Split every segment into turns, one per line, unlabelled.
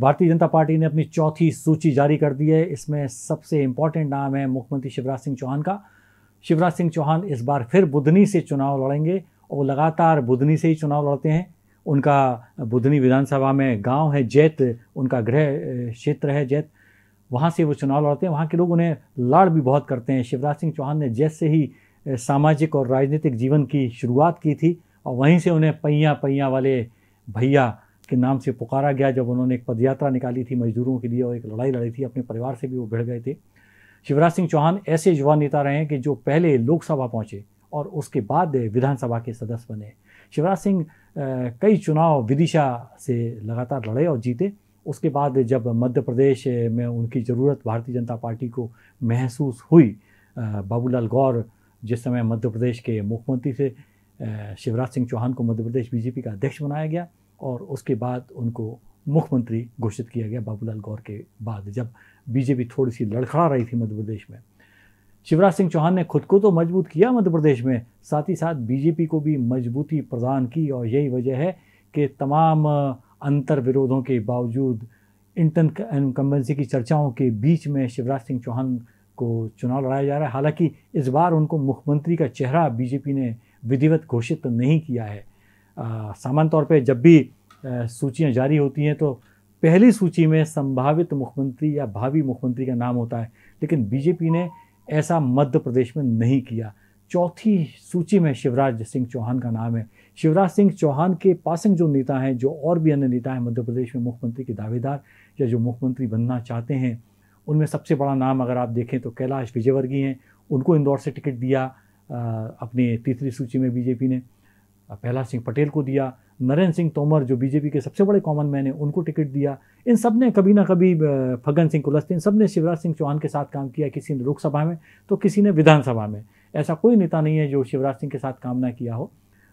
भारतीय जनता पार्टी ने अपनी चौथी सूची जारी कर दी है इसमें सबसे इम्पॉर्टेंट नाम है मुख्यमंत्री शिवराज सिंह चौहान का शिवराज सिंह चौहान इस बार फिर बुधनी से चुनाव लड़ेंगे और लगातार बुधनी से ही चुनाव लड़ते हैं उनका बुधनी विधानसभा में गांव है जैत उनका गृह क्षेत्र है जैत वहाँ से वो चुनाव लड़ते हैं वहाँ के लोग उन्हें लाड़ भी बहुत करते हैं शिवराज सिंह चौहान ने जैत से ही सामाजिक और राजनीतिक जीवन की शुरुआत की थी और वहीं से उन्हें पहिया पहिया वाले भैया के नाम से पुकारा गया जब उन्होंने एक पदयात्रा निकाली थी मजदूरों के लिए और एक लड़ाई लड़ी थी अपने परिवार से भी वो भिड़ गए थे शिवराज सिंह चौहान ऐसे युवा नेता रहे हैं कि जो पहले लोकसभा पहुंचे और उसके बाद विधानसभा के सदस्य बने शिवराज सिंह कई चुनाव विदिशा से लगातार लड़े और जीते उसके बाद जब मध्य प्रदेश में उनकी ज़रूरत भारतीय जनता पार्टी को महसूस हुई बाबूलाल गौर जिस समय मध्य प्रदेश के मुख्यमंत्री थे शिवराज सिंह चौहान को मध्य प्रदेश बीजेपी का अध्यक्ष बनाया गया और उसके बाद उनको मुख्यमंत्री घोषित किया गया बाबूलाल गौर के बाद जब बीजेपी थोड़ी सी लड़खड़ा रही थी मध्य प्रदेश में शिवराज सिंह चौहान ने खुद को तो मजबूत किया मध्य प्रदेश में साथ ही साथ बीजेपी को भी मजबूती प्रदान की और यही वजह है कि तमाम अंतर विरोधों के बावजूद इंटन इनकम्बेंसी की चर्चाओं के बीच में शिवराज सिंह चौहान को चुनाव लड़ाया जा रहा है हालांकि इस बार उनको मुख्यमंत्री का चेहरा बीजेपी ने विधिवत घोषित नहीं किया है सामान्य तौर पे जब भी सूचियां जारी होती हैं तो पहली सूची में संभावित मुख्यमंत्री या भावी मुख्यमंत्री का नाम होता है लेकिन बीजेपी ने ऐसा मध्य प्रदेश में नहीं किया चौथी सूची में शिवराज सिंह चौहान का नाम है शिवराज सिंह चौहान के पासिंग जो नेता हैं जो और भी अन्य नेता हैं मध्य प्रदेश में मुख्यमंत्री के दावेदार या जो मुख्यमंत्री बनना चाहते हैं उनमें सबसे बड़ा नाम अगर आप देखें तो कैलाश विजयवर्गीय हैं उनको इंदौर से टिकट दिया अपनी तीसरी सूची में बीजेपी ने प्रहलाद सिंह पटेल को दिया नरेंद्र सिंह तोमर जो बीजेपी के सबसे बड़े कॉमन मैन हैं उनको टिकट दिया इन सब ने कभी ना कभी फगन सिंह कुलस्ते इन सब ने शिवराज सिंह चौहान के साथ काम किया किसी ने लोकसभा में तो किसी ने विधानसभा में ऐसा कोई नेता नहीं है जो शिवराज सिंह के साथ काम ना किया हो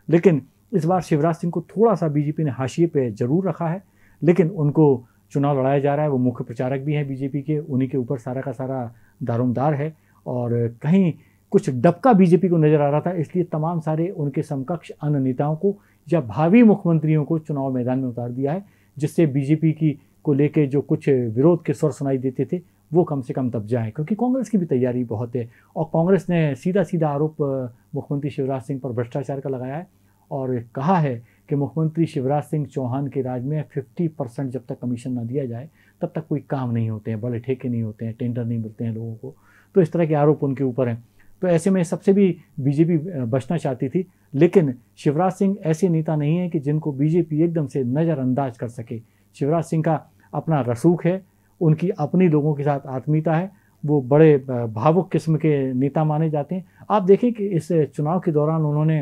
लेकिन इस बार शिवराज सिंह को थोड़ा सा बीजेपी ने हाशिए पर जरूर रखा है लेकिन उनको चुनाव लड़ाया जा रहा है वो मुख्य प्रचारक भी हैं बीजेपी के उन्हीं के ऊपर सारा का सारा दारोमदार है और कहीं कुछ डबका बीजेपी को नजर आ रहा था इसलिए तमाम सारे उनके समकक्ष अन्य नेताओं को या भावी मुख्यमंत्रियों को चुनाव मैदान में उतार दिया है जिससे बीजेपी की को लेके जो कुछ विरोध के स्वर सुनाई देते थे वो कम से कम तब जाए क्योंकि कांग्रेस की भी तैयारी बहुत है और कांग्रेस ने सीधा सीधा आरोप मुख्यमंत्री शिवराज सिंह पर भ्रष्टाचार का लगाया है और कहा है कि मुख्यमंत्री शिवराज सिंह चौहान के राज में 50 परसेंट जब तक कमीशन ना दिया जाए तब तक कोई काम नहीं होते हैं बड़े ठेके नहीं होते हैं टेंडर नहीं मिलते हैं लोगों को तो इस तरह के आरोप उनके ऊपर हैं तो ऐसे में सबसे भी बीजेपी बचना चाहती थी लेकिन शिवराज सिंह ऐसे नेता नहीं है कि जिनको बीजेपी एकदम से नज़रअंदाज कर सके शिवराज सिंह का अपना रसूख है उनकी अपनी लोगों के साथ आत्मीयता है वो बड़े भावुक किस्म के नेता माने जाते हैं आप देखें कि इस चुनाव के दौरान उन्होंने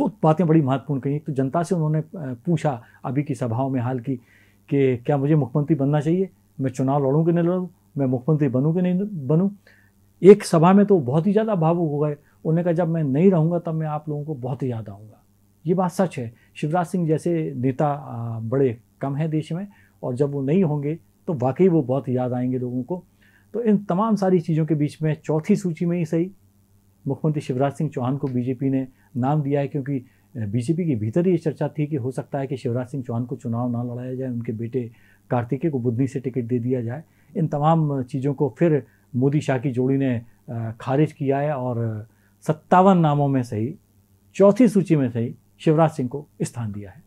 दो बातें बड़ी महत्वपूर्ण कही तो जनता से उन्होंने पूछा अभी की सभाओं में हाल की कि क्या मुझे मुख्यमंत्री बनना चाहिए मैं चुनाव लड़ूँ कि नहीं लड़ूँ मैं मुख्यमंत्री बनूँ कि नहीं बनूँ एक सभा में तो बहुत ही ज़्यादा भावुक हो गए उन्होंने कहा जब मैं नहीं रहूँगा तब मैं आप लोगों को बहुत ही याद आऊँगा ये बात सच है शिवराज सिंह जैसे नेता बड़े कम हैं देश में और जब वो नहीं होंगे तो वाकई वो बहुत याद आएंगे लोगों को तो इन तमाम सारी चीज़ों के बीच में चौथी सूची में ही सही मुख्यमंत्री शिवराज सिंह चौहान को बीजेपी ने नाम दिया है क्योंकि बीजेपी के भीतर ये चर्चा थी कि हो सकता है कि शिवराज सिंह चौहान को चुनाव ना लड़ाया जाए उनके बेटे कार्तिके को बुद्धि से टिकट दे दिया जाए इन तमाम चीज़ों को फिर मोदी शाह की जोड़ी ने खारिज किया है और सत्तावन नामों में से ही चौथी सूची में से ही शिवराज सिंह को स्थान दिया है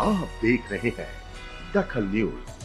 आप देख रहे हैं दखल न्यूज